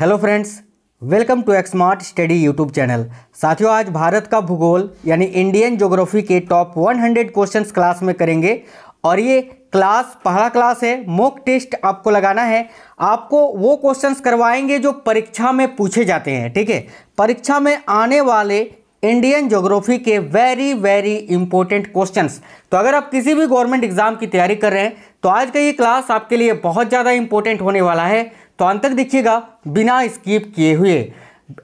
hello friends welcome to Xmart study YouTube channel साथियों आज भारत का भूगोल यानी इंडियन ज्योग्राफी के टॉप 100 क्वेश्चन क्लास में करेंगे और ये क्लास पहला क्लास है मॉक टेस्ट आपको लगाना है आपको वो क्वेश्चंस करवाएंगे जो परीक्षा में पूछे जाते हैं ठीक है परीक्षा में आने वाले इंडियन ज्योग्राफी के वेरी वेरी इंपॉर्टेंट क्वेश्चंस तो अगर आप किसी भी गवर्नमेंट एग्जाम की तैयारी कर रहे हैं तो आज का ये क्लास आपके लिए बहुत ज़्यादा इंपॉर्टेंट होने वाला है तो अंत तक देखिएगा बिना स्किप किए हुए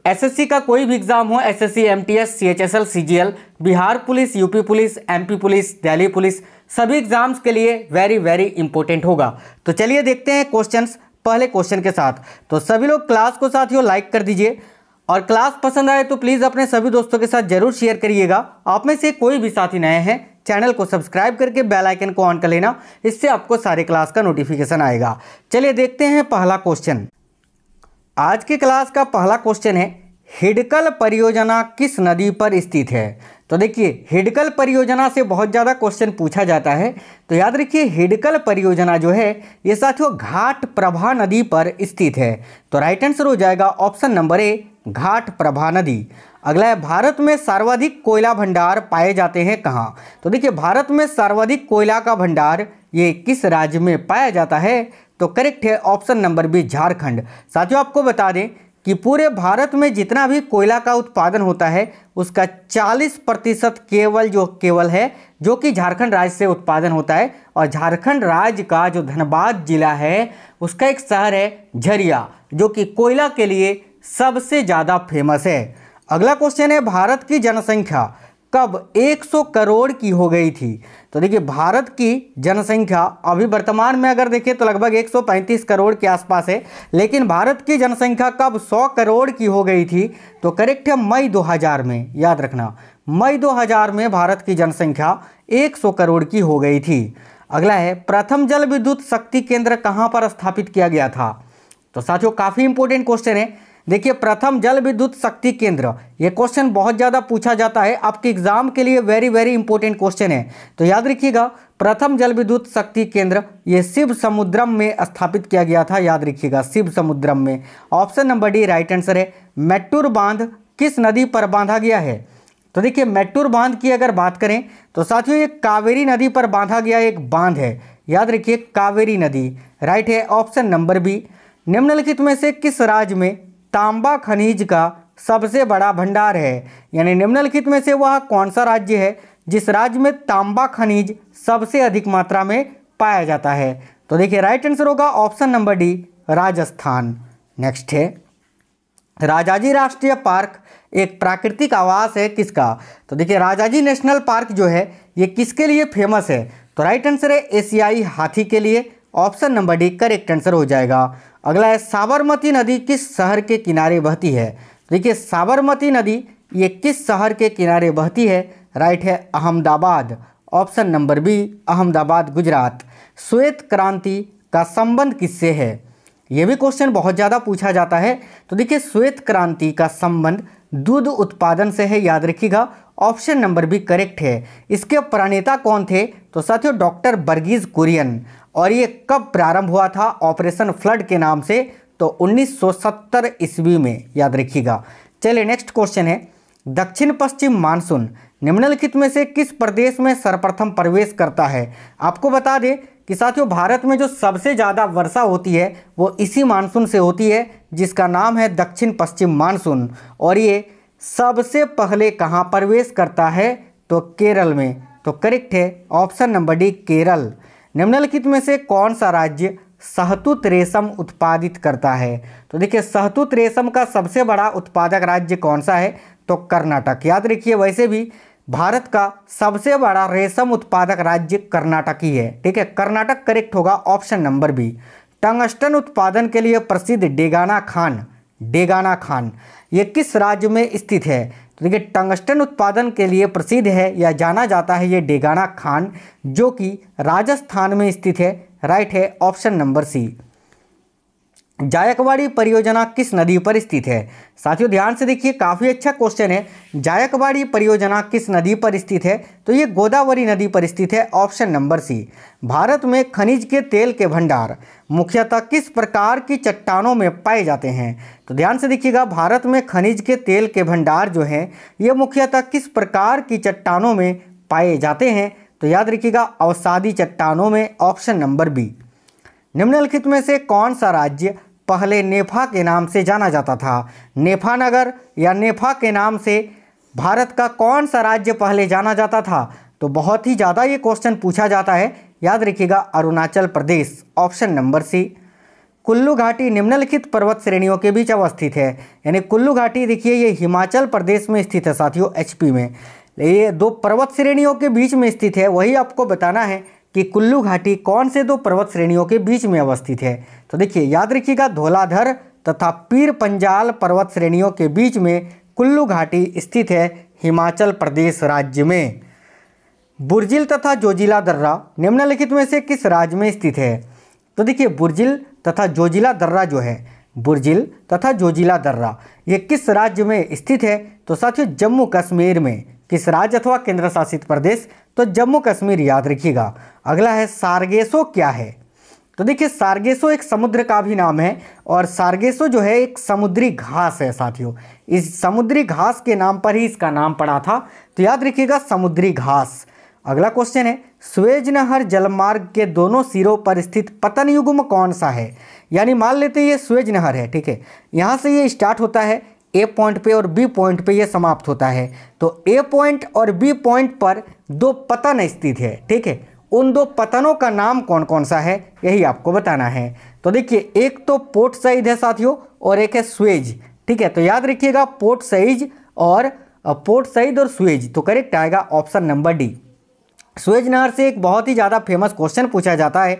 एसएससी का कोई भी एग्ज़ाम हो SSC, MTS, CHSL, CGL, Bihar police UP police MP police Delhi police सभी एग्ज़ाम्स के लिए वेरी वेरी इंपॉर्टेंट होगा तो चलिए देखते हैं क्वेश्चंस पहले क्वेश्चन के साथ तो सभी लोग क्लास को साथियों लाइक कर दीजिए और क्लास पसंद आए तो प्लीज़ अपने सभी दोस्तों के साथ जरूर शेयर करिएगा आप में से कोई भी साथी नए हैं चैनल को सब्सक्राइब करके बेल आइकन को ऑन कर लेना इससे आपको सारे क्लास का नोटिफिकेशन आएगा चलिए देखते हैं पहला क्वेश्चन आज के क्लास का पहला क्वेश्चन है हिडकल परियोजना किस नदी पर स्थित है तो देखिए हिडकल परियोजना से बहुत ज़्यादा क्वेश्चन पूछा जाता है तो याद रखिए हिडकल परियोजना जो है ये साथियों घाट प्रभा नदी पर स्थित है तो राइट आंसर हो जाएगा option number A Ghataprabha नदी अगला है भारत में सर्वाधिक कोयला भंडार पाए जाते हैं कहाँ तो देखिए भारत में सर्वाधिक कोयला का भंडार ये किस राज्य में पाया जाता है तो करेक्ट है ऑप्शन नंबर बी झारखंड साथियों आपको बता दें कि पूरे भारत में जितना भी कोयला का उत्पादन होता है उसका 40 प्रतिशत केवल जो केवल है जो कि झारखंड राज्य से उत्पादन होता है और झारखंड राज्य का जो धनबाद जिला है उसका एक शहर है झरिया जो कि कोयला के लिए सबसे ज़्यादा फेमस है अगला क्वेश्चन है भारत की जनसंख्या कब 100 करोड़ की हो गई थी तो देखिए भारत की जनसंख्या अभी वर्तमान में अगर देखें तो लगभग 135 करोड़ के आसपास है लेकिन भारत की जनसंख्या कब 100 करोड़ की हो गई थी तो करेक्ट है मई 2000 में याद रखना मई 2000 में भारत की जनसंख्या 100 करोड़ की हो गई थी अगला है प्रथम जल विद्युत शक्ति केंद्र कहाँ पर स्थापित किया गया था तो साथियों काफ़ी इंपॉर्टेंट क्वेश्चन है देखिए प्रथम जल विद्युत शक्ति केंद्र ये क्वेश्चन बहुत ज़्यादा पूछा जाता है आपके एग्जाम के लिए वेरी वेरी इंपॉर्टेंट क्वेश्चन है तो याद रखिएगा प्रथम जल विद्युत शक्ति केंद्र ये शिव समुद्रम में स्थापित किया गया था याद रखिएगा शिव समुद्रम में option number D right answer है मेट्टूर बांध किस नदी पर बांधा गया है तो देखिए मेट्टूर बांध की अगर बात करें तो साथियों ये कावेरी नदी पर बांधा गया एक बांध है याद रखिए कावेरी नदी राइट है ऑप्शन नंबर बी निम्नलिखित में से किस राज्य में तांबा खनिज का सबसे बड़ा भंडार है यानी निम्नलिखित में से वह कौन सा राज्य है जिस राज्य में तांबा खनिज सबसे अधिक मात्रा में पाया जाता है तो देखिए राइट आंसर होगा option number D Rajasthan next है राजाजी राष्ट्रीय पार्क एक प्राकृतिक आवास है किसका तो देखिए राजाजी नेशनल पार्क जो है ये किसके लिए फेमस है तो राइट आंसर है एशियाई हाथी के लिए option number D correct answer हो जाएगा अगला है साबरमती नदी किस शहर के किनारे बहती है तो देखिए साबरमती नदी ये किस शहर के किनारे बहती है राइट है Ahmedabad option number B Ahmedabad Gujarat श्वेत क्रांति का संबंध किससे है ये भी क्वेश्चन बहुत ज़्यादा पूछा जाता है तो देखिए श्वेत क्रांति का संबंध दूध उत्पादन से है याद रखिएगा ऑप्शन नंबर बी करेक्ट है इसके प्रणेता कौन थे तो साथियों डॉक्टर बर्गीज कुरियन और ये कब प्रारंभ हुआ था ऑपरेशन फ्लड के नाम से तो 1970 ईस्वी में याद रखिएगा चलिए नेक्स्ट क्वेश्चन है दक्षिण पश्चिम मानसून निम्नलिखित में से किस प्रदेश में सर्वप्रथम प्रवेश करता है आपको बता दें कि साथियों भारत में जो सबसे ज़्यादा वर्षा होती है वो इसी मानसून से होती है जिसका नाम है दक्षिण पश्चिम मानसून और ये सबसे पहले कहाँ प्रवेश करता है तो केरल में तो करेक्ट है ऑप्शन नंबर डी केरल निम्नलिखित में से कौन सा राज्य सहतुत रेशम उत्पादित करता है तो देखिए सहतुत रेशम का सबसे बड़ा उत्पादक राज्य कौन सा है तो कर्नाटक याद रखिए वैसे भी भारत का सबसे बड़ा रेशम उत्पादक राज्य कर्नाटक ही है ठीक है कर्नाटक करेक्ट होगा ऑप्शन नंबर बी टंगस्टन उत्पादन के लिए प्रसिद्ध डेगाना खान डेगाना खान ये किस राज्य में स्थित है तो देखिए टंगस्टन उत्पादन के लिए प्रसिद्ध है या जाना जाता है ये डेगाना खान जो कि राजस्थान में स्थित है राइट है ऑप्शन नंबर सी जायकवाड़ी परियोजना किस नदी पर स्थित है साथियों ध्यान से देखिए काफ़ी अच्छा क्वेश्चन है जायकवाड़ी परियोजना किस नदी पर स्थित है तो ये गोदावरी नदी पर स्थित है ऑप्शन नंबर सी भारत में खनिज के तेल के भंडार मुख्यतः किस प्रकार की चट्टानों में पाए जाते हैं तो ध्यान से देखिएगा भारत में खनिज के तेल के भंडार जो हैं ये मुख्यतः किस प्रकार की चट्टानों में पाए जाते हैं तो याद रखिएगा अवसादी चट्टानों में ऑप्शन नंबर बी निम्नलिखित में से कौन सा राज्य पहले नेफा के नाम से जाना जाता था नेफा नगर या नेफा के नाम से भारत का कौन सा राज्य पहले जाना जाता था तो बहुत ही ज़्यादा ये क्वेश्चन पूछा जाता है याद रखिएगा Arunachal Pradesh option number C Kullu घाटी निम्नलिखित पर्वत श्रेणियों के बीच अवस्थित है यानी कुल्लू घाटी देखिए ये हिमाचल प्रदेश में स्थित है साथियों एचपी में ये दो पर्वत श्रेणियों के बीच में स्थित है वही आपको बताना है कि कुल्लू घाटी कौन से दो पर्वत श्रेणियों के बीच में अवस्थित है तो देखिए याद रखिएगा धोलाधर तथा पीर पंजाल पर्वत श्रेणियों के बीच में कुल्लू घाटी स्थित है हिमाचल प्रदेश राज्य में बुर्जिल तथा जोजिला दर्रा निम्नलिखित में से किस राज्य में स्थित है तो देखिए बुर्जिल तथा जोजिला दर्रा जो है बुर्जिल तथा जोजिला दर्रा ये किस राज्य में स्थित है तो साथियों जम्मू कश्मीर में किस राज्य अथवा केंद्र शासित प्रदेश तो जम्मू कश्मीर याद रखिएगा अगला है सारगेसो क्या है तो देखिए सारगेसो एक समुद्र का भी नाम है और सारगेसो जो है एक समुद्री घास है साथियों इस समुद्री घास के नाम पर ही इसका नाम पड़ा था तो याद रखिएगा समुद्री घास अगला क्वेश्चन है स्वेज नहर जलमार्ग के दोनों सिरों पर स्थित पतन युग्म कौन सा है यानी मान लेते ये स्वेज नहर है ठीक है यहाँ से ये स्टार्ट होता है ए पॉइंट पे और बी पॉइंट पे ये समाप्त होता है तो ए पॉइंट और बी पॉइंट पर दो पतन स्थित है ठीक है उन दो पतनों का नाम कौन कौन सा है यही आपको बताना है तो देखिए एक तो पोर्ट साइज है साथियों और एक है स्वेज ठीक है तो याद रखिएगा पोर्ट सईज और पोर्ट सईद और स्वेज तो करेक्ट आएगा ऑप्शन नंबर डी स्वेज नहर से एक बहुत ही ज़्यादा फेमस क्वेश्चन पूछा जाता है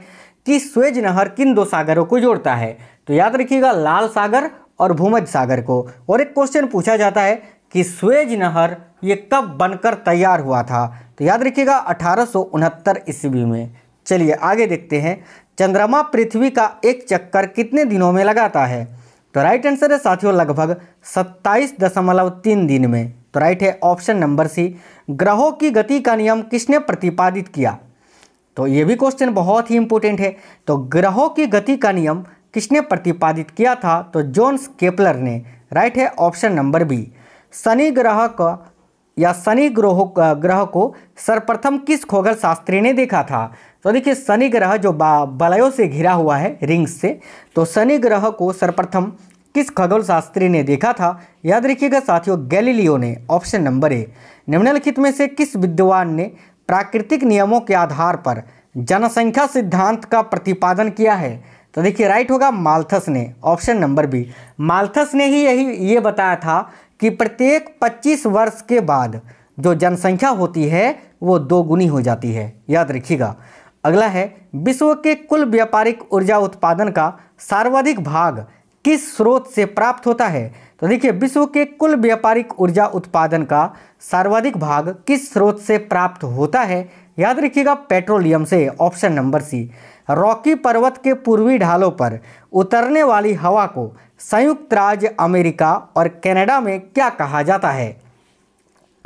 कि स्वेज नहर किन दो सागरों को जोड़ता है तो याद रखिएगा लाल सागर और भूमध्य सागर को और एक क्वेश्चन पूछा जाता है कि स्वेज नहर ये कब बनकर तैयार हुआ था तो याद रखिएगा अठारह ईस्वी में चलिए आगे देखते हैं चंद्रमा पृथ्वी का एक चक्कर कितने दिनों में लगाता है तो राइट आंसर है साथियों लगभग सत्ताईस दशमलव तीन दिन में तो राइट है ऑप्शन नंबर सी ग्रहों की गति का नियम किसने प्रतिपादित किया तो ये भी क्वेश्चन बहुत ही इंपॉर्टेंट है तो ग्रहों की गति का नियम किसने प्रतिपादित किया था तो जोन्स केपलर ने राइट है ऑप्शन नंबर बी शनि ग्रह का या शनि ग्रह ग्रह को सर्वप्रथम किस खोगल शास्त्री ने देखा था तो देखिए शनि ग्रह जो बलयों से घिरा हुआ है रिंग्स से तो शनि ग्रह को सर्वप्रथम किस खगोल शास्त्री ने देखा था याद रखिएगा साथियों गैलीलियो ने ऑप्शन नंबर ए निम्नलिखित में से किस विद्वान ने प्राकृतिक नियमों के आधार पर जनसंख्या सिद्धांत का प्रतिपादन किया है तो देखिए राइट होगा माल्थस ने ऑप्शन नंबर बी माल्थस ने ही यही ये बताया था कि प्रत्येक 25 वर्ष के बाद जो जनसंख्या होती है वो दोगुनी हो जाती है याद रखिएगा अगला है विश्व के कुल व्यापारिक ऊर्जा उत्पादन का सर्वाधिक भाग किस स्रोत से प्राप्त होता है तो देखिए विश्व के कुल व्यापारिक ऊर्जा उत्पादन का सर्वाधिक भाग किस स्रोत से प्राप्त होता है याद रखिएगा पेट्रोलियम से ऑप्शन नंबर सी रॉकी पर्वत के पूर्वी ढालों पर उतरने वाली हवा को संयुक्त राज्य अमेरिका और कनाडा में क्या कहा जाता है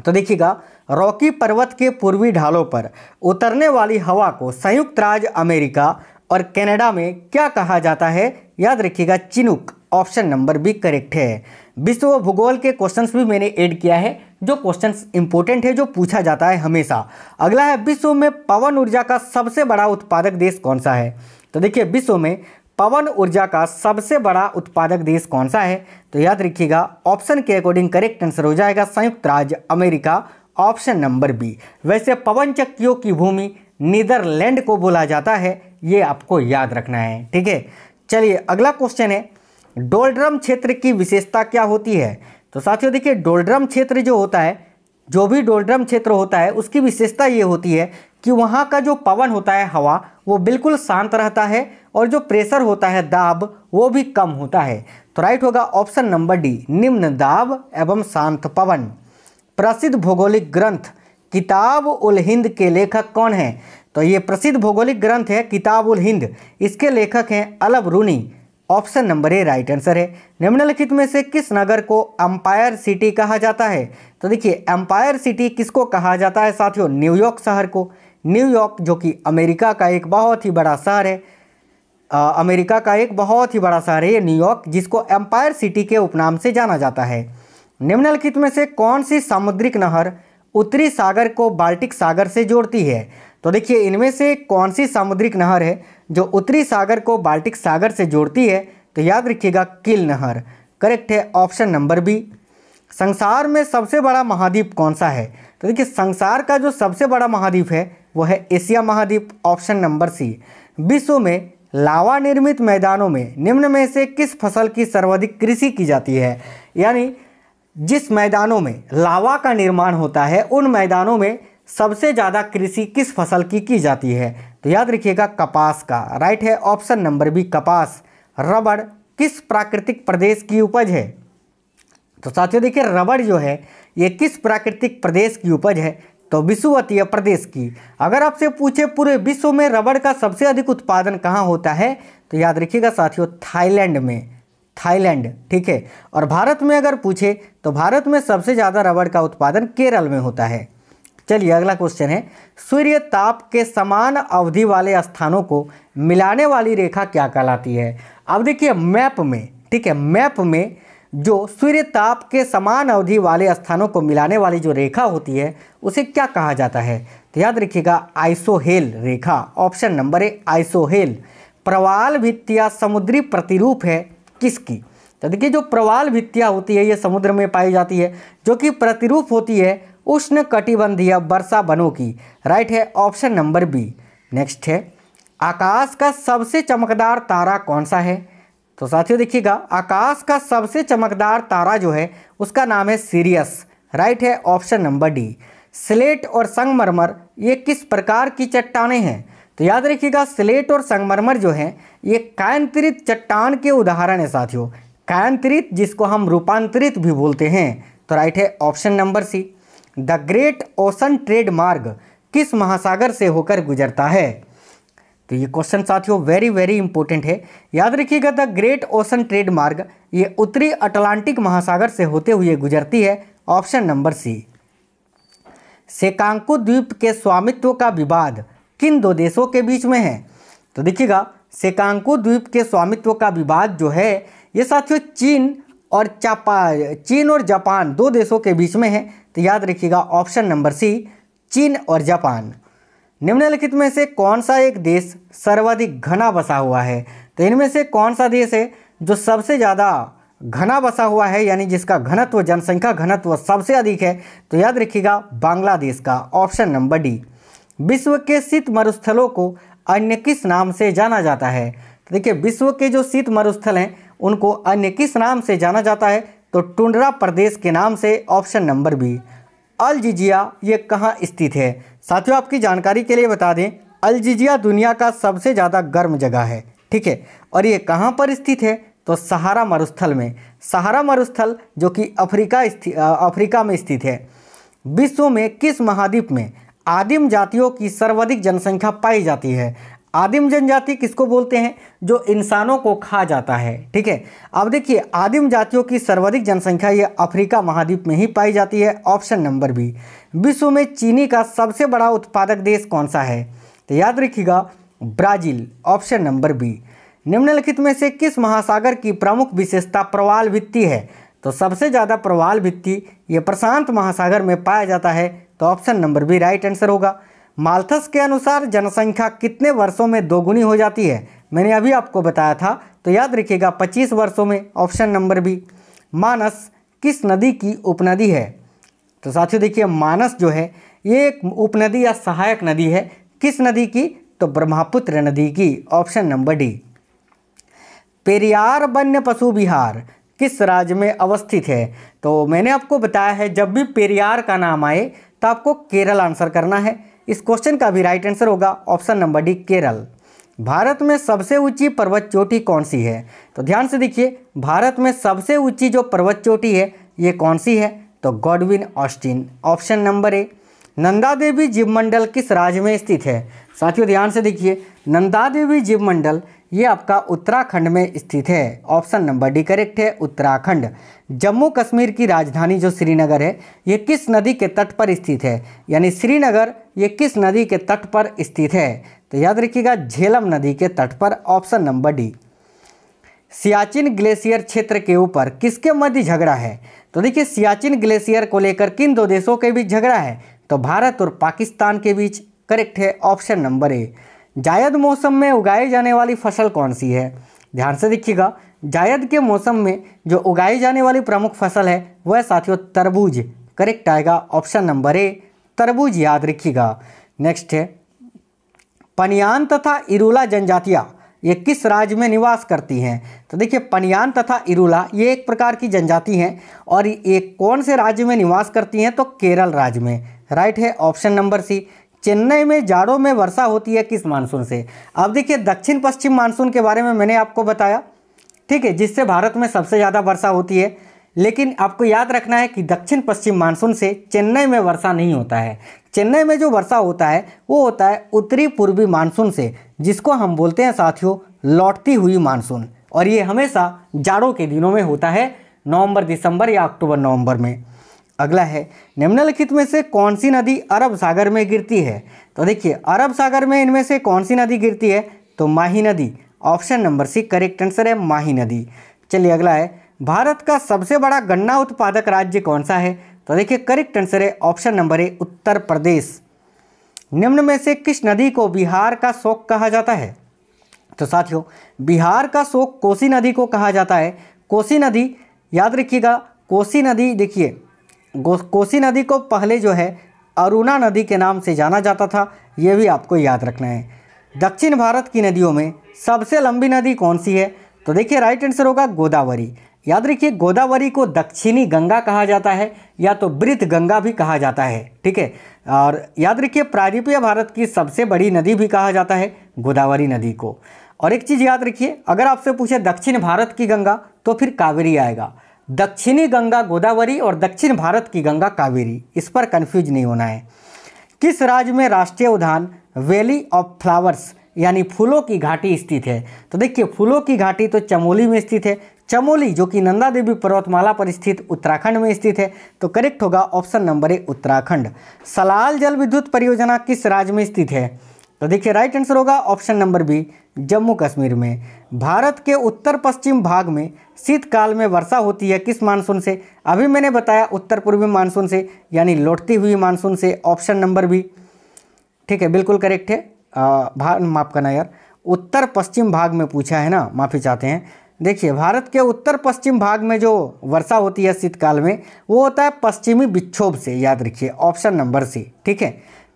तो देखिएगा रॉकी पर्वत के पूर्वी ढालों पर उतरने वाली हवा को संयुक्त राज्य अमेरिका और कनाडा में क्या कहा जाता है याद रखिएगा chinook option number B correct है विश्व भूगोल के क्वेश्चंस भी मैंने ऐड किया है जो क्वेश्चन इंपॉर्टेंट है जो पूछा जाता है हमेशा अगला है विश्व में पवन ऊर्जा का सबसे बड़ा उत्पादक देश कौन सा है तो देखिए विश्व में पवन ऊर्जा का सबसे बड़ा उत्पादक देश कौन सा है तो याद रखिएगा ऑप्शन के अकॉर्डिंग करेक्ट आंसर हो जाएगा संयुक्त राज्य अमेरिका ऑप्शन नंबर बी वैसे पवन चक्कियों की भूमि नीदरलैंड को बोला जाता है ये आपको याद रखना है ठीक है चलिए अगला क्वेश्चन है डोलड्रम क्षेत्र की विशेषता क्या होती है तो साथियों देखिए डोल्ड्रम क्षेत्र जो होता है जो भी डोल्ड्रम क्षेत्र होता है उसकी विशेषता ये होती है कि वहाँ का जो पवन होता है हवा वो बिल्कुल शांत रहता है और जो प्रेशर होता है दाब वो भी कम होता है तो राइट होगा ऑप्शन नंबर डी निम्न दाब एवं शांत पवन प्रसिद्ध भौगोलिक ग्रंथ किताब उल हिंद के लेखक कौन हैं तो ये प्रसिद्ध भौगोलिक ग्रंथ है किताब उल हिंद इसके लेखक हैं Alberuni option number A right answer है निम्नलिखित में से किस नगर को अम्पायर सिटी कहा जाता है तो देखिए एम्पायर सिटी किसको कहा जाता है साथियों न्यूयॉर्क शहर को न्यूयॉर्क जो कि अमेरिका का एक बहुत ही बड़ा शहर है आ, अमेरिका का एक बहुत ही बड़ा शहर है ये न्यूयॉर्क जिसको एम्पायर सिटी के उपनाम से जाना जाता है निम्नलिखित में से कौन सी सामुद्रिक नहर उत्तरी सागर को बाल्टिक सागर से जोड़ती है तो देखिए इनमें से कौन सी सामुद्रिक नहर है जो उत्तरी सागर को बाल्टिक सागर से जोड़ती है तो याद रखिएगा किल नहर करेक्ट है ऑप्शन नंबर बी संसार में सबसे बड़ा महाद्वीप कौन सा है तो देखिए संसार का जो सबसे बड़ा महाद्वीप है वह है एशिया महाद्वीप ऑप्शन नंबर सी विश्व में लावा निर्मित मैदानों में निम्न में से किस फसल की सर्वाधिक कृषि की जाती है यानी जिस मैदानों में लावा का निर्माण होता है उन मैदानों में सबसे ज़्यादा कृषि किस फसल की की जाती है तो याद रखिएगा कपास का राइट है ऑप्शन नंबर बी कपास रबड़ किस प्राकृतिक प्रदेश की उपज है तो साथियों देखिए रबड़ जो है ये किस प्राकृतिक प्रदेश की उपज है तो विश्ववतीय प्रदेश की अगर आपसे पूछे पूरे विश्व में रबड़ का सबसे अधिक उत्पादन कहाँ होता है तो याद रखिएगा साथियों थाईलैंड में थाईलैंड ठीक है और भारत में अगर पूछे तो भारत में सबसे ज़्यादा रबड़ का उत्पादन केरल में होता है चलिए अगला क्वेश्चन है सूर्य ताप के समान अवधि वाले स्थानों को मिलाने वाली रेखा क्या कहलाती है अब देखिए मैप में ठीक है मैप में जो सूर्य ताप के समान अवधि वाले स्थानों को मिलाने वाली जो रेखा होती है उसे क्या कहा जाता है तो याद रखिएगा आइसोहेल रेखा ऑप्शन नंबर ए आइसोहेल प्रवाल भित्तिया समुद्री प्रतिरूप है किसकी तो देखिए जो प्रवाल भित्तिया होती है ये समुद्र में पाई जाती है जो कि प्रतिरूप होती है उष्ण कटिबंधीय वर्षा वनों की राइट है ऑप्शन नंबर बी नेक्स्ट है आकाश का सबसे चमकदार तारा कौन सा है तो साथियों देखिएगा आकाश का सबसे चमकदार तारा जो है उसका नाम है सीरियस राइट है ऑप्शन नंबर डी स्लेट और संगमरमर ये किस प्रकार की चट्टानें हैं तो याद रखिएगा स्लेट और संगमरमर जो है ये कायंत्रित चट्टान के उदाहरण है साथियों कायंत्रित जिसको हम रूपांतरित भी बोलते हैं तो राइट है option number C the great ocean trade मार्ग किस महासागर से होकर गुजरता है तो ये क्वेश्चन साथियों वेरी वेरी इंपॉर्टेंट है याद रखिएगा द ग्रेट ओशन ट्रेड मार्ग ये उत्तरी अटलांटिक महासागर से होते हुए गुजरती है ऑप्शन नंबर सी सेकांको द्वीप के स्वामित्व का विवाद किन दो देशों के बीच में है तो देखिएगा सेकांको द्वीप के स्वामित्व का विवाद जो है ये साथियों चीन और चापा चीन और जापान दो देशों के बीच में है तो याद रखिएगा ऑप्शन नंबर सी चीन और जापान निम्नलिखित में से कौन सा एक देश सर्वाधिक घना बसा हुआ है तो इनमें से कौन सा देश है जो सबसे ज़्यादा घना बसा हुआ है यानी जिसका घनत्व जनसंख्या घनत्व सबसे अधिक है तो याद रखिएगा बांग्लादेश का ऑप्शन नंबर डी विश्व के शीत मरुस्थलों को अन्य किस नाम से जाना जाता है तो देखिए विश्व के जो शीत मरुस्थल हैं उनको अन्य किस नाम से जाना जाता है तो टुंडरा प्रदेश के नाम से ऑप्शन नंबर बी अलजिजिया ये कहाँ स्थित है साथियों आपकी जानकारी के लिए बता दें अलजिजिया दुनिया का सबसे ज़्यादा गर्म जगह है ठीक है और ये कहाँ पर स्थित है तो सहारा मरुस्थल में सहारा मरुस्थल जो कि अफ्रीका अफ्रीका में स्थित है विश्व में किस महाद्वीप में आदिम जातियों की सर्वाधिक जनसंख्या पाई जाती है आदिम जनजाति किसको बोलते हैं जो इंसानों को खा जाता है ठीक है अब देखिए आदिम जातियों की सर्वाधिक जनसंख्या ये अफ्रीका महाद्वीप में ही पाई जाती है ऑप्शन नंबर बी विश्व में चीनी का सबसे बड़ा उत्पादक देश कौन सा है तो याद रखिएगा ब्राज़ील ऑप्शन नंबर बी निम्नलिखित में से किस महासागर की प्रमुख विशेषता प्रवाल भित्ती है तो सबसे ज़्यादा प्रवाल भित्ती ये प्रशांत महासागर में पाया जाता है तो option number B right answer होगा माल्थस के अनुसार जनसंख्या कितने वर्षों में दोगुनी हो जाती है मैंने अभी आपको बताया था तो याद रखिएगा 25 वर्षों में ऑप्शन नंबर बी मानस किस नदी की उपनदी है तो साथियों देखिए मानस जो है ये एक उपनदी या सहायक नदी है किस नदी की तो ब्रह्मपुत्र नदी की ऑप्शन नंबर डी पेरियार वन्य पशु विहार किस राज्य में अवस्थित है तो मैंने आपको बताया है जब भी पेरियार का नाम आए तो आपको केरल आंसर करना है इस क्वेश्चन का भी राइट आंसर होगा option number D Kerala Bharat में सबसे ऊंची पर्वत चोटी कौन सी है तो ध्यान से देखिए भारत में सबसे ऊंची जो पर्वत चोटी है ये कौन सी है तो Godwin Austen option number A Nanda Devi जीवमंडल किस राज्य में स्थित है साथियों ध्यान से देखिए नंदा देवी जीवमंडल ये आपका उत्तराखंड में स्थित है ऑप्शन नंबर डी करेक्ट है उत्तराखंड जम्मू कश्मीर की राजधानी जो श्रीनगर है ये किस नदी के तट पर स्थित है यानी श्रीनगर ये किस नदी के तट पर स्थित है तो याद रखिएगा झेलम नदी के तट पर option number D Siachen glacier क्षेत्र के ऊपर किसके मध्य झगड़ा है तो देखिए सियाचिन ग्लेशियर को लेकर किन दो देशों के बीच झगड़ा है तो भारत और पाकिस्तान के बीच करेक्ट है ऑप्शन नंबर ए जायद मौसम में उगाई जाने वाली फसल कौन सी है ध्यान से देखिएगा जायद के मौसम में जो उगाई जाने वाली प्रमुख फसल है वह साथियों तरबूज करेक्ट आएगा ऑप्शन नंबर ए तरबूज याद रखिएगा नेक्स्ट है पनियान तथा इरूला जनजातियाँ ये किस राज्य में निवास करती हैं तो देखिए पनियान तथा इरूला ये एक प्रकार की जनजाति हैं और ये कौन से राज्य में निवास करती हैं तो केरल राज्य में राइट है ऑप्शन नंबर सी चेन्नई में जाड़ों में वर्षा होती है किस मानसून से अब देखिए दक्षिण पश्चिम मानसून के बारे में मैंने आपको बताया ठीक है जिससे भारत में सबसे ज़्यादा वर्षा होती है लेकिन आपको याद रखना है कि दक्षिण पश्चिम मानसून से चेन्नई में वर्षा नहीं होता है चेन्नई में जो वर्षा होता है वो होता है उत्तरी पूर्वी मानसून से जिसको हम बोलते हैं साथियों लौटती हुई मानसून और ये हमेशा जाड़ों के दिनों में होता है नवंबर दिसंबर या अक्टूबर नवंबर में अगला है निम्नलिखित में से कौन सी नदी अरब सागर में गिरती है तो देखिए अरब सागर में इनमें से कौन सी नदी गिरती है तो माही नदी option number C correct answer है माही नदी चलिए अगला है भारत का सबसे बड़ा गन्ना उत्पादक राज्य कौन सा है तो देखिए करेक्ट आंसर है option number A Uttar Pradesh निम्न में से किस नदी को बिहार का शोक कहा जाता है तो साथियों बिहार का शोक कोसी नदी को कहा जाता है कोसी नदी याद रखिएगा कोसी नदी देखिए कोसी नदी को पहले जो है अरुणा नदी के नाम से जाना जाता था ये भी आपको याद रखना है दक्षिण भारत की नदियों में सबसे लंबी नदी कौन सी है तो देखिए राइट आंसर होगा गोदावरी याद रखिए गोदावरी को दक्षिणी गंगा कहा जाता है या तो ब्रित गंगा भी कहा जाता है ठीक है और याद रखिए प्रायद्वीपीय भारत की सबसे बड़ी नदी भी कहा जाता है गोदावरी नदी को और एक चीज़ याद रखिए अगर आपसे पूछे दक्षिण भारत की गंगा तो फिर कावेरी आएगा दक्षिणी गंगा गोदावरी और दक्षिण भारत की गंगा कावेरी इस पर कन्फ्यूज नहीं होना है किस राज्य में राष्ट्रीय उद्यान वैली ऑफ फ्लावर्स यानी फूलों की घाटी स्थित है तो देखिए फूलों की घाटी तो चमोली में स्थित है चमोली जो कि नंदा देवी पर्वतमाला पर स्थित उत्तराखंड में स्थित है तो करेक्ट होगा option number A Uttarakhand Salal जल विद्युत परियोजना किस राज्य में स्थित है तो देखिए राइट आंसर होगा option number B Jammu Kashmir में भारत के उत्तर पश्चिम भाग में शीतकाल में वर्षा होती है किस मानसून से अभी मैंने बताया उत्तर पूर्वी मानसून से यानी लौटती हुई मानसून से ऑप्शन नंबर बी ठीक है बिल्कुल करेक्ट है भार माफ करना यार उत्तर पश्चिम भाग में पूछा है ना माफ़ी चाहते हैं देखिए भारत के उत्तर पश्चिम भाग में जो वर्षा होती है शीतकाल में वो होता है पश्चिमी विक्षोभ से याद रखिए ऑप्शन नंबर सी ठीक है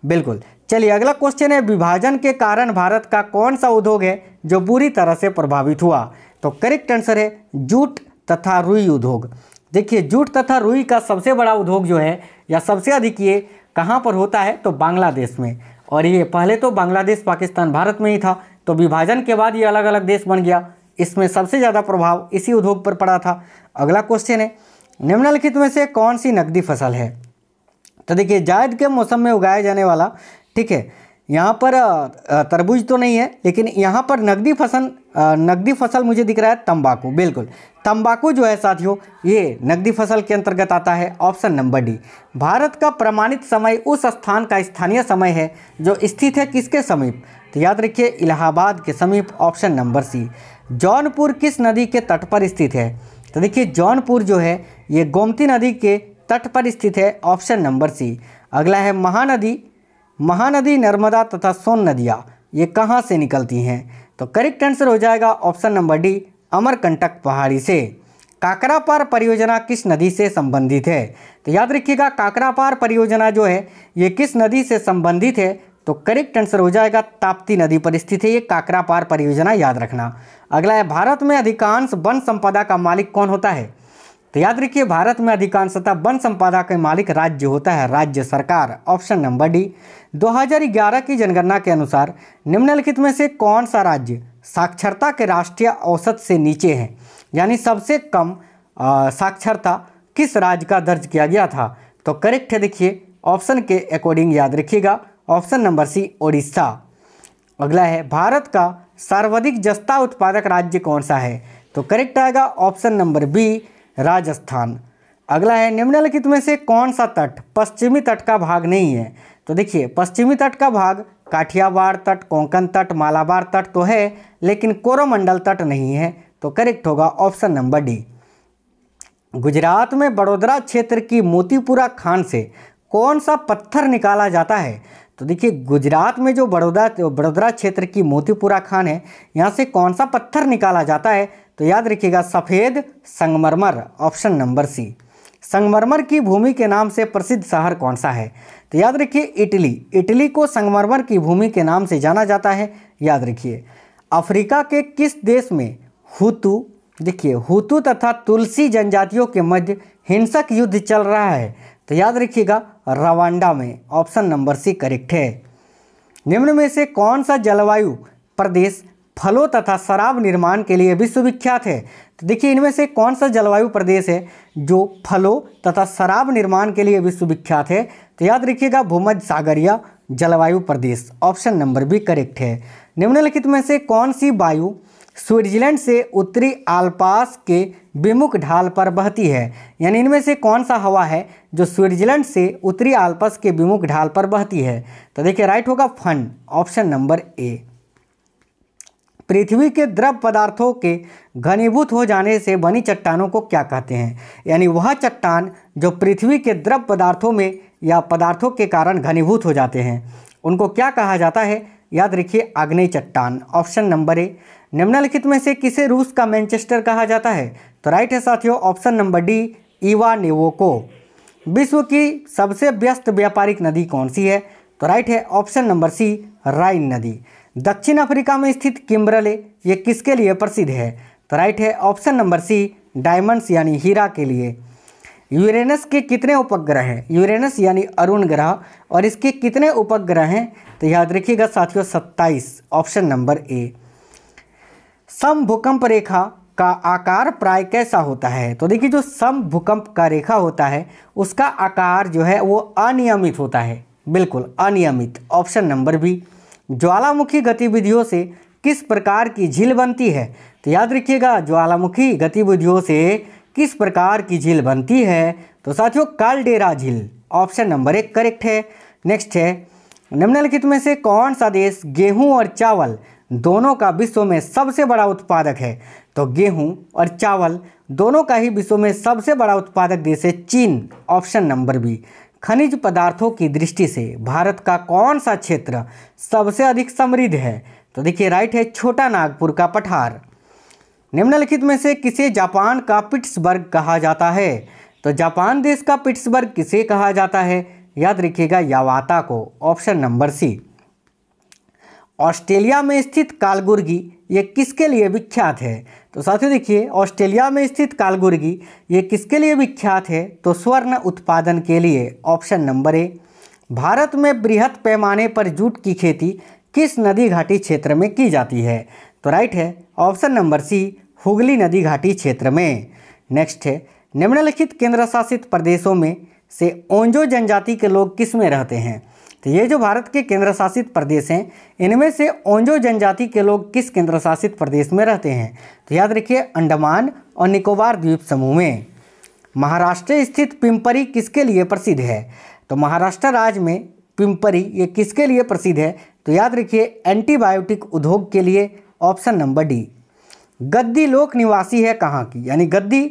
बिल्कुल चलिए अगला क्वेश्चन है विभाजन के कारण भारत का कौन सा उद्योग है जो बुरी तरह से प्रभावित हुआ तो करेक्ट आंसर है जूट तथा रुई उद्योग देखिए जूट तथा रुई का सबसे बड़ा उद्योग जो है या सबसे अधिक ये कहाँ पर होता है तो बांग्लादेश में और ये पहले तो बांग्लादेश पाकिस्तान भारत में ही था तो विभाजन के बाद ये अलग अलग देश बन गया इसमें सबसे ज़्यादा प्रभाव इसी उद्योग पर पड़ा था अगला क्वेश्चन है निम्नलिखित में से कौन सी नकदी फसल है तो देखिए जायद के मौसम में उगाया जाने वाला ठीक है यहाँ पर तरबूज तो नहीं है लेकिन यहाँ पर नकदी फसल नकदी फसल मुझे दिख रहा है तंबाकू बिल्कुल तंबाकू जो है साथियों ये नकदी फसल के अंतर्गत आता है ऑप्शन नंबर डी भारत का प्रमाणित समय उस स्थान का स्थानीय समय है जो स्थित है किसके समीप तो याद रखिए इलाहाबाद के समीप ऑप्शन नंबर सी जौनपुर किस नदी के तट पर स्थित है तो देखिए जौनपुर जो है ये गोमती नदी के तट पर स्थित है ऑप्शन नंबर सी अगला है महानदी महानदी नर्मदा तथा सोन नदियाँ ये कहाँ से निकलती हैं तो करेक्ट आंसर हो जाएगा ऑप्शन नंबर डी अमरकंटक पहाड़ी से काकरापार परियोजना किस नदी से संबंधित है तो याद रखिएगा काकरापार परियोजना जो है ये किस नदी से संबंधित है तो करेक्ट आंसर हो जाएगा ताप्ती नदी पर स्थित है ये काकरापार परियोजना याद रखना अगला है भारत में अधिकांश वन संपदा का मालिक कौन होता है तो याद रखिए भारत में अधिकांशतः वन संपदा के मालिक राज्य होता है राज्य सरकार ऑप्शन नंबर डी 2011 की जनगणना के अनुसार निम्नलिखित में से कौन सा राज्य साक्षरता के राष्ट्रीय औसत से नीचे है यानी सबसे कम आ, साक्षरता किस राज्य का दर्ज किया गया था तो करेक्ट है देखिए ऑप्शन के अकॉर्डिंग याद रखिएगा ऑप्शन नंबर सी ओडिशा अगला है भारत का सर्वाधिक जस्ता उत्पादक राज्य कौन सा है तो करेक्ट आएगा ऑप्शन नंबर बी राजस्थान अगला है निम्नलिखित में से कौन सा तट पश्चिमी तट का भाग नहीं है तो देखिए पश्चिमी तट का भाग काठियावाड़ तट कोंकण तट मालाबार तट तो है लेकिन कोरोमंडल तट नहीं है तो करेक्ट होगा ऑप्शन नंबर डी गुजरात में बड़ोदरा क्षेत्र की मोतीपुरा खान से कौन सा पत्थर निकाला जाता है तो देखिए गुजरात में जो बड़ौदा बड़ोदरा क्षेत्र की मोतीपुरा खान है यहाँ से कौन सा पत्थर निकाला जाता है तो याद रखिएगा सफ़ेद संगमरमर ऑप्शन नंबर सी संगमरमर की भूमि के नाम से प्रसिद्ध शहर कौन सा है तो याद रखिए इटली इटली को संगमरमर की भूमि के नाम से जाना जाता है याद रखिए अफ्रीका के किस देश में हुतु देखिए हुतु तथा तुलसी जनजातियों के मध्य हिंसक युद्ध चल रहा है तो याद रखिएगा रवांडा में ऑप्शन नंबर सी करेक्ट है निम्न में से कौन सा जलवायु प्रदेश फलों तथा शराब निर्माण के लिए विश्वविख्यात है तो देखिए इनमें से कौन सा जलवायु प्रदेश है जो फलों तथा शराब निर्माण के लिए विश्वविख्यात है तो याद रखिएगा भूमध्य सागरिया जलवायु प्रदेश ऑप्शन नंबर बी करेक्ट है निम्नलिखित में से कौन सी वायु स्विट्जरलैंड से उत्तरी आलपास के विमुख ढाल पर बहती है यानी इनमें से कौन सा हवा है जो स्विट्जरलैंड से उत्तरी आलपास के विमुख ढाल पर बहती है तो देखिए राइट होगा फन ऑप्शन नंबर ए पृथ्वी के द्रव पदार्थों के घनीभूत हो जाने से बनी चट्टानों को क्या कहते हैं यानी वह चट्टान जो पृथ्वी के द्रव पदार्थों में या पदार्थों के कारण घनीभूत हो जाते हैं उनको क्या कहा जाता है याद रखिए आग्नेय चट्टान ऑप्शन नंबर ए निम्नलिखित में से किसे रूस का मैनचेस्टर कहा जाता है तो राइट है साथियों ऑप्शन नंबर डी ईवा नेवोको विश्व की सबसे व्यस्त व्यापारिक नदी कौन सी है तो राइट है ऑप्शन नंबर सी राइन नदी दक्षिण अफ्रीका में स्थित किम्बरले ये किसके लिए प्रसिद्ध है तो राइट है ऑप्शन नंबर सी डायमंड्स यानी हीरा के लिए यूरेनस के कितने उपग्रह हैं यूरेनस यानी अरुण ग्रह और इसके कितने उपग्रह हैं तो याद रखिएगा साथियों सत्ताईस ऑप्शन नंबर ए सम भूकंप रेखा का आकार प्राय कैसा होता है तो देखिए जो सम भूकंप का रेखा होता है उसका आकार जो है वो अनियमित होता है बिल्कुल अनियमित ऑप्शन नंबर बी ज्वालामुखी गतिविधियों से किस प्रकार की झील बनती है तो याद रखिएगा ज्वालामुखी गतिविधियों से किस प्रकार की झील बनती है तो साथियों कालडेरा झील ऑप्शन नंबर एक करेक्ट है नेक्स्ट है निम्नलिखित में से कौन सा देश गेहूं और चावल दोनों का विश्व में सबसे बड़ा उत्पादक है तो गेहूं और चावल दोनों का ही विश्व में सबसे बड़ा उत्पादक देश है चीन ऑप्शन नंबर बी खनिज पदार्थों की दृष्टि से भारत का कौन सा क्षेत्र सबसे अधिक समृद्ध है तो देखिए राइट है छोटा नागपुर का पठार निम्नलिखित में से किसे जापान का पिट्सबर्ग कहा जाता है तो जापान देश का पिट्सबर्ग किसे कहा जाता है याद रखिएगा यावाता को ऑप्शन नंबर सी ऑस्ट्रेलिया में स्थित कालगुर्गी ये किसके लिए विख्यात है तो साथियों देखिए ऑस्ट्रेलिया में स्थित कालगुर्गी ये किसके लिए विख्यात है तो स्वर्ण उत्पादन के लिए ऑप्शन नंबर ए भारत में बृहद पैमाने पर जूट की खेती किस नदी घाटी क्षेत्र में की जाती है तो राइट है ऑप्शन नंबर सी हुगली नदी घाटी क्षेत्र में नेक्स्ट है निम्नलिखित केंद्र शासित प्रदेशों में से ओंजो जनजाति के लोग किस में रहते हैं तो ये जो भारत के केंद्र शासित प्रदेश हैं इनमें से ओंजो जनजाति के लोग किस केंद्र शासित प्रदेश में रहते हैं तो याद रखिए अंडमान और निकोबार द्वीप समूह में महाराष्ट्र स्थित पिंपरी किसके लिए प्रसिद्ध है तो महाराष्ट्र राज्य में पिंपरी ये किसके लिए प्रसिद्ध है तो याद रखिए एंटीबायोटिक उद्योग के लिए ऑप्शन नंबर डी गद्दी लोक निवासी है कहाँ की यानी गद्दी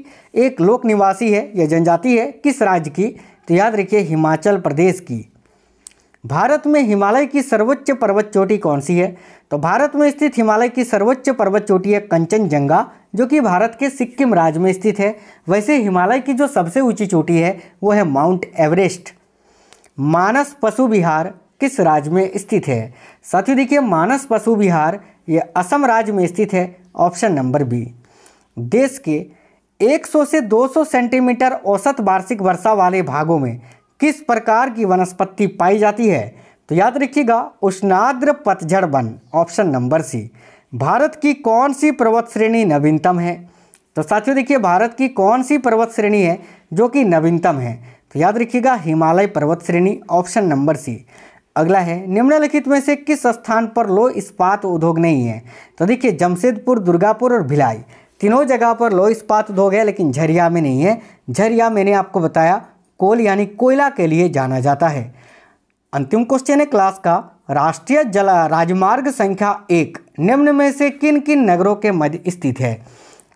एक लोक निवासी है यह जनजाति है किस राज्य की तो याद रखिए हिमाचल प्रदेश की भारत में हिमालय की सर्वोच्च पर्वत चोटी कौन सी है तो भारत में स्थित हिमालय की सर्वोच्च पर्वत चोटी है कंचनजंगा जो कि भारत के सिक्किम राज्य में स्थित है वैसे हिमालय की जो सबसे ऊंची चोटी है वो है माउंट एवरेस्ट मानस पशु विहार किस राज्य में स्थित है साथ ही देखिए मानस पशु विहार ये असम राज्य में स्थित है ऑप्शन नंबर बी देश के 100 से 200 सेंटीमीटर औसत वार्षिक वर्षा वाले भागों में किस प्रकार की वनस्पति पाई जाती है तो याद रखिएगा उष्णाद्र पतझड़ वन ऑप्शन नंबर सी भारत की कौन सी पर्वत श्रेणी नवीनतम है तो साथियों देखिए भारत की कौन सी पर्वत श्रेणी है जो कि नवीनतम है तो याद रखिएगा हिमालय पर्वत श्रेणी ऑप्शन नंबर सी अगला है निम्नलिखित में से किस स्थान पर लो इस्पात उद्योग नहीं है तो देखिए जमशेदपुर दुर्गापुर और भिलाई तीनों जगह पर लो इस्पात उद्योग है लेकिन झरिया में नहीं है झरिया मैंने आपको बताया कोल यानी कोयला के लिए जाना जाता है अंतिम क्वेश्चन है क्लास का राष्ट्रीय जला राजमार्ग संख्या एक निम्न में से किन किन नगरों के मध्य स्थित है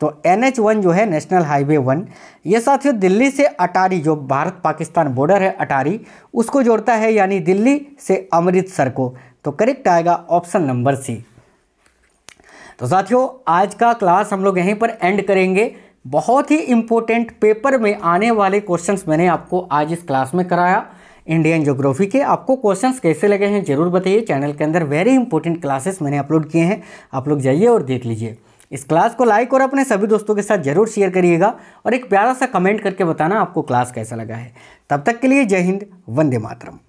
तो एन एच वन जो है नेशनल हाईवे वन ये साथियों दिल्ली से अटारी जो भारत पाकिस्तान बॉर्डर है अटारी उसको जोड़ता है यानी दिल्ली से अमृतसर को तो करेक्ट आएगा ऑप्शन नंबर सी तो साथियों आज का क्लास हम लोग यहीं पर एंड करेंगे बहुत ही इम्पोर्टेंट पेपर में आने वाले क्वेश्चंस मैंने आपको आज इस क्लास में कराया इंडियन ज्योग्राफी के आपको क्वेश्चंस कैसे लगे हैं जरूर बताइए चैनल के अंदर वेरी इंपॉर्टेंट क्लासेस मैंने अपलोड किए हैं आप लोग जाइए और देख लीजिए इस क्लास को लाइक और अपने सभी दोस्तों के साथ जरूर शेयर करिएगा और एक प्यारा सा कमेंट करके बताना आपको क्लास कैसा लगा है तब तक के लिए जय हिंद वंदे मातरम